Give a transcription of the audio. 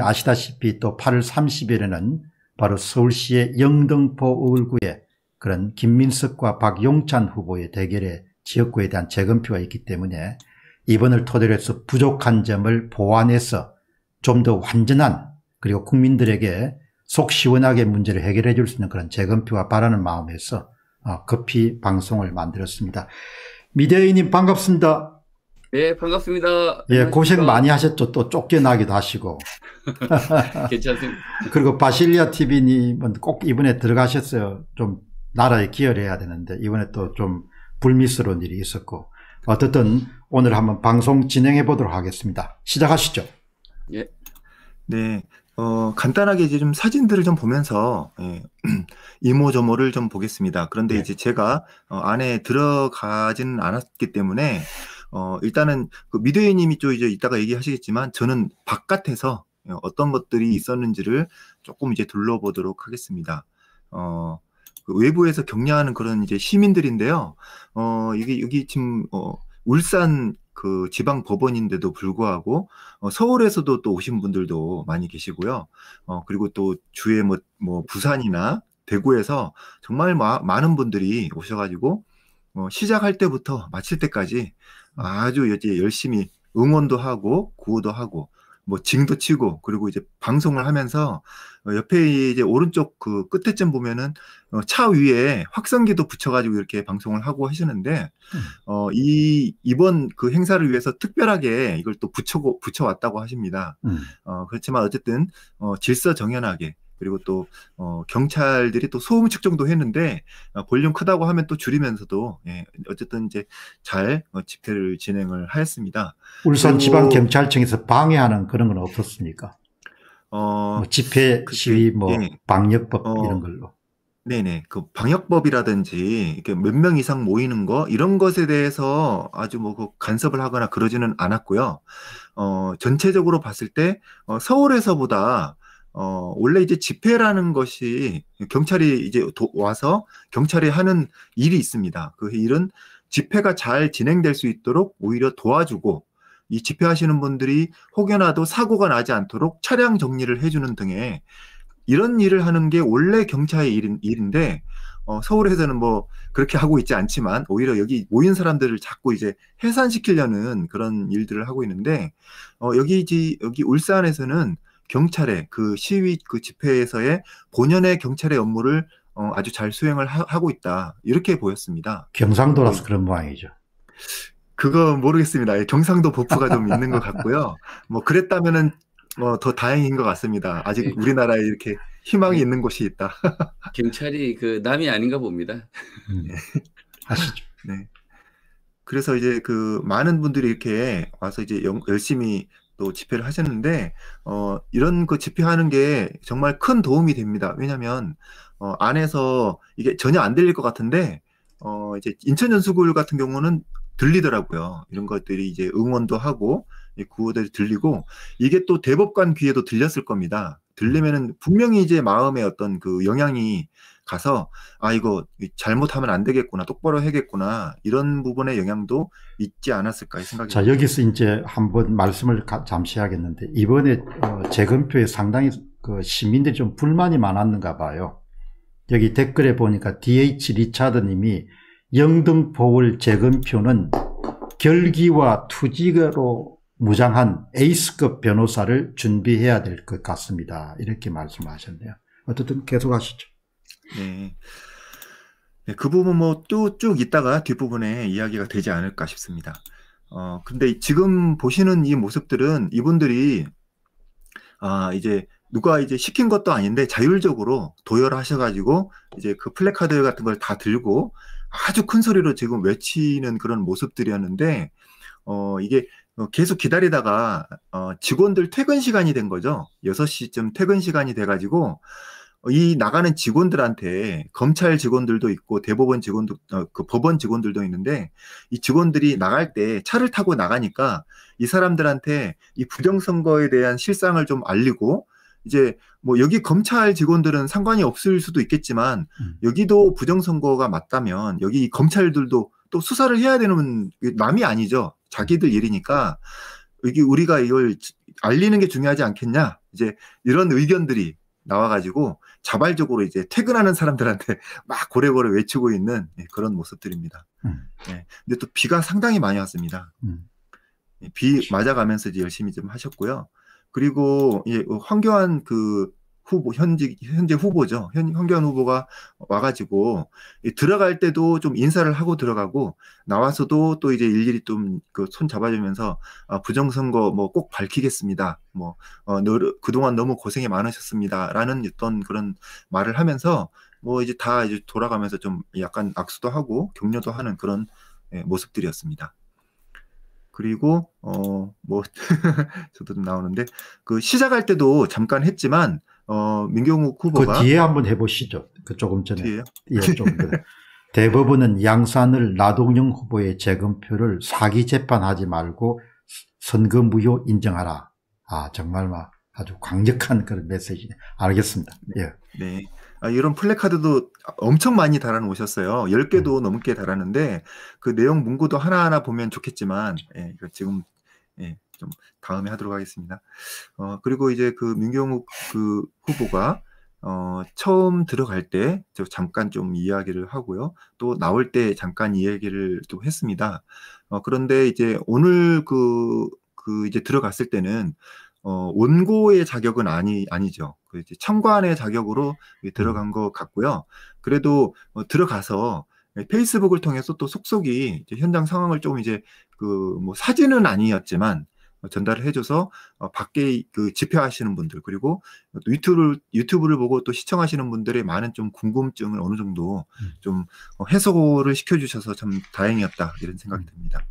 아시다시피 또 8월 30일에는 바로 서울시의 영등포 의구에 그런 김민석과 박용찬 후보의 대결에 지역구에 대한 재검표가 있기 때문에 이번을 토대로 해서 부족한 점을 보완해서 좀 더 완전한 그리고 국민들에게 속 시원하게 문제를 해결해 줄 수 있는 그런 재검표가 바라는 마음에서 어, 급히 방송을 만들었습니다. 미대인님 반갑습니다. 예, 반갑습니다. 예, 고생 많이 하셨죠. 또 쫓겨나기도 하시고. 괜찮습니다. 그리고 바실리아 TV님은 꼭 이번에 들어가셨어요. 좀 나라에 기여를 해야 되는데 이번에 또 좀 불미스러운 일이 있었고 어쨌든 오늘 한번 방송 진행해 보도록 하겠습니다. 시작하시죠. 예. 네. 어, 간단하게 이제 좀 사진들을 좀 보면서 예, 이모저모를 좀 보겠습니다. 그런데 네. 이제 제가 어, 안에 들어가지는 않았기 때문에 어, 일단은 그 미드웨이님이 또 이제 이따가 얘기하시겠지만 저는 바깥에서 어, 어떤 것들이 있었는지를 조금 이제 둘러보도록 하겠습니다. 어, 그 외부에서 격려하는 그런 이제 시민들인데요. 어, 이게 여기 지금, 어, 울산 그 지방 법원인데도 불구하고 어, 서울에서도 또 오신 분들도 많이 계시고요. 어, 그리고 또 주에 뭐, 뭐 부산이나 대구에서 정말 마, 많은 분들이 오셔가지고 어, 시작할 때부터 마칠 때까지 아주 이제 열심히 응원도 하고 구호도 하고 뭐 징도 치고 그리고 이제 방송을 하면서 어, 옆에 이제 오른쪽 그 끝에쯤 보면은 어, 차 위에 확성기도 붙여가지고 이렇게 방송을 하고 하시는데 음. 어이 이번 그 행사를 위해서 특별하게 이걸 또 붙여고 붙여왔다고 하십니다. 음. 어 그렇지만 어쨌든 어 질서 정연하게 그리고 또 어, 경찰들이 또 소음 측정도 했는데 어, 볼륨 크다고 하면 또 줄이면서도 예, 어쨌든 이제 잘 어, 집회를 진행을 하였습니다. 울산 지방 경찰청에서 방해하는 그런 건 없었습니까? 어, 뭐 집회 그 시위 뭐 네. 방역법 어. 이런 걸로. 네네. 그 방역법이라든지 이렇게 몇 명 이상 모이는 거 이런 것에 대해서 아주 뭐그 간섭을 하거나 그러지는 않았고요. 어 전체적으로 봤을 때 어, 서울에서보다 어, 원래 이제 집회라는 것이 경찰이 이제 도, 와서 경찰이 하는 일이 있습니다. 그 일은 집회가 잘 진행될 수 있도록 오히려 도와주고 이 집회하시는 분들이 혹여나도 사고가 나지 않도록 차량 정리를 해주는 등의 이런 일을 하는 게 원래 경찰의 일인, 일인데 어, 서울에서는 뭐 그렇게 하고 있지 않지만 오히려 여기 모인 사람들을 자꾸 이제 해산시키려는 그런 일들을 하고 있는데 어, 여기 이제 여기 울산에서는 경찰의 그 시위 그 집회에서의 본연의 경찰의 업무를 어, 아주 잘 수행을 하, 고 있다 이렇게 보였습니다. 경상도라서 네. 그런 모양이죠. 그거 모르겠습니다. 예, 경상도 보프가 좀 있는 것 같고요. 뭐 그랬다면은 뭐더 어, 다행인 것 같습니다. 아직 예. 우리나라에 이렇게 희망이 예. 있는 곳이 있다. 경찰이 그 남이 아닌가 봅니다. 음. 네. 시죠 네. 그래서 이제 그 많은 분들이 이렇게 와서 이제 영, 열심히 또 집회를 하셨는데 어, 이런 그 집회하는 게 정말 큰 도움이 됩니다. 왜냐하면 어, 안에서 이게 전혀 안 들릴 것 같은데 어, 이제 인천 연수구 같은 경우는 들리더라고요. 이런 것들이 이제 응원도 하고 구호들이 들리고 이게 또 대법관 귀에도 들렸을 겁니다. 들리면은 분명히 이제 마음에 어떤 그 영향이 가서 아 이거 잘못하면 안 되겠구나 똑바로 해겠구나 이런 부분의 영향도 있지 않았을까 생각이 자 여기서 이제 한번 말씀을 가, 잠시 하겠는데 이번에 어, 재검표에 상당히 그 시민들이 좀 불만이 많았는가 봐요 여기 댓글에 보니까 DH 리차드님이 영등포울 재검표는 결기와 투지로 가 무장한 에이스급 변호사를 준비해야 될 것 같습니다. 이렇게 말씀하셨네요. 어쨌든 계속하시죠. 예. 네. 그 부분 뭐쭉쭉 있다가 뒷부분에 이야기가 되지 않을까 싶습니다. 어, 근데 지금 보시는 이 모습들은 이분들이 아, 이제 누가 이제 시킨 것도 아닌데 자율적으로 도열하셔가지고 이제 그 플래카드 같은 걸 다 들고 아주 큰 소리로 지금 외치는 그런 모습들이었는데 어, 이게 계속 기다리다가 어, 직원들 퇴근 시간이 된 거죠. 여 시쯤 퇴근 시간이 돼가지고 어, 이 나가는 직원들한테 검찰 직원들도 있고 대법원 직원도 어, 그 법원 직원들도 있는데 이 직원들이 나갈 때 차를 타고 나가니까 이 사람들한테 이 부정선거에 대한 실상을 좀 알리고 이제 뭐 여기 검찰 직원들은 상관이 없을 수도 있겠지만 음. 여기도 부정선거가 맞다면 여기 검찰들도 또 수사를 해야 되는 남이 아니죠 자기들 일이니까 여기 우리가 이걸 알리는 게 중요하지 않겠냐 이제 이런 의견들이 나와가지고 자발적으로 이제 퇴근하는 사람들한테 막 고래고래 외치고 있는 예, 그런 모습들입니다. 음. 네. 근데 또 비가 상당히 많이 왔습니다. 음. 예, 비 맞아가면서 이제 열심히 좀 하셨고요. 그리고 예, 황교안 그 후보 현직 현재 후보죠. 현, 현경 후보가 와가지고 들어갈 때도 좀 인사를 하고 들어가고 나와서도 또 이제 일일이 좀 그 손 잡아주면서 아, 부정선거 뭐 꼭 밝히겠습니다. 뭐 어, 그동안 너무 고생이 많으셨습니다라는 어떤 그런 말을 하면서 뭐 이제 다 이제 돌아가면서 좀 약간 악수도 하고 격려도 하는 그런 예, 모습들이었습니다. 그리고 어 뭐 저도 좀 나오는데 그 시작할 때도 잠깐 했지만 어, 민경욱 그 후보가 그 뒤에 한번 해보시죠. 그 조금 전에 뒤에요? 예, 조금 전에. 대법원은 양산을 나동영 후보의 재검표를 사기 재판하지 말고 선거 무효 인정하라. 아 정말 막 아주 강력한 그런 메시지. 알겠습니다. 네. 예. 네. 아, 이런 플래카드도 엄청 많이 달아놓으셨어요. 10개도 음. 넘게 달았는데 그 내용 문구도 하나하나 보면 좋겠지만 예, 지금 예, 좀 다음에 하도록 하겠습니다. 어, 그리고 이제 그 민경욱 그 후보가 어, 처음 들어갈 때 잠깐 좀 이야기를 하고요. 또 나올 때 잠깐 이야기를 좀 했습니다. 어, 그런데 이제 오늘 그, 그 이제 들어갔을 때는 어, 원고의 자격은 아니, 아니죠. 그 이제 청관의 자격으로 들어간 음. 것 같고요. 그래도 어, 들어가서 페이스북을 통해서 또 속속이 현장 상황을 좀 이제 그 뭐 사진은 아니었지만 어, 전달해줘서 을 어, 밖에 그 집회하시는 분들 그리고 또 유튜브를 유튜브를 보고 또 시청하시는 분들의 많은 좀 궁금증을 어느 정도 음. 좀 어, 해소를 시켜주셔서 참 다행이었다 이런 생각이 음. 듭니다.